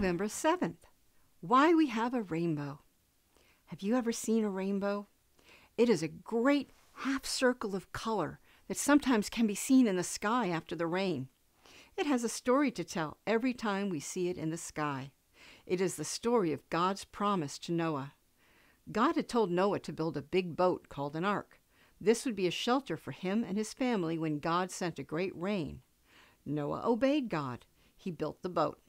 November 7th Why We Have a Rainbow. Have you ever seen a rainbow? It is a great half circle of color that sometimes can be seen in the sky after the rain. It has a story to tell every time we see it in the sky. It is the story of God's promise to Noah. God had told Noah to build a big boat called an ark. This would be a shelter for him and his family when God sent a great rain. Noah obeyed God. He built the boat.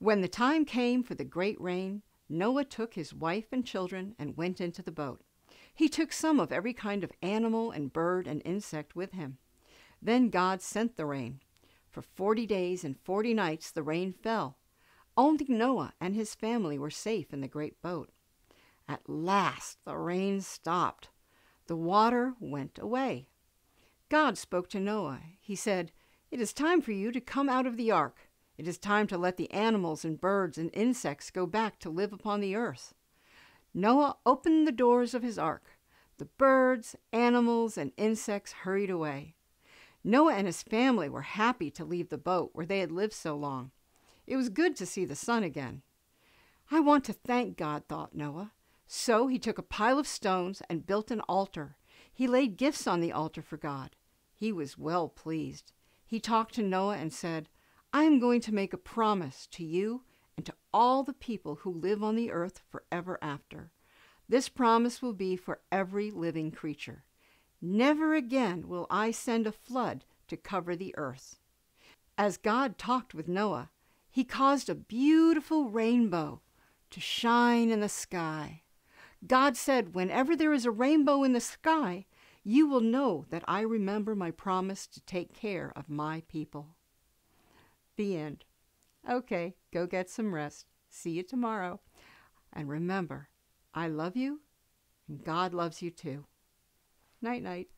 When the time came for the great rain, Noah took his wife and children and went into the boat. He took some of every kind of animal and bird and insect with him. Then God sent the rain. For forty days and forty nights the rain fell. Only Noah and his family were safe in the great boat. At last the rain stopped. The water went away. God spoke to Noah. He said, It is time for you to come out of the ark. It is time to let the animals and birds and insects go back to live upon the earth. Noah opened the doors of his ark. The birds, animals, and insects hurried away. Noah and his family were happy to leave the boat where they had lived so long. It was good to see the sun again. I want to thank God, thought Noah. So he took a pile of stones and built an altar. He laid gifts on the altar for God. He was well pleased. He talked to Noah and said, I am going to make a promise to you and to all the people who live on the earth forever after. This promise will be for every living creature. Never again will I send a flood to cover the earth. As God talked with Noah, he caused a beautiful rainbow to shine in the sky. God said, Whenever there is a rainbow in the sky, you will know that I remember my promise to take care of my people. The end. Okay, go get some rest. See you tomorrow. And remember, I love you, and God loves you too. Night night.